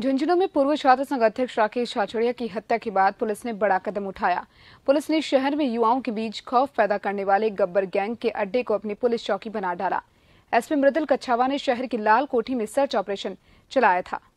झुंझुनू में पूर्व छात्र संघ अध्यक्ष राकेश छाछड़िया की हत्या के बाद पुलिस ने बड़ा कदम उठाया पुलिस ने शहर में युवाओं के बीच खौफ पैदा करने वाले गब्बर गैंग के अड्डे को अपनी पुलिस चौकी बना डाला एसपी मृदुल कच्छावा ने शहर की लाल कोठी में सर्च ऑपरेशन चलाया था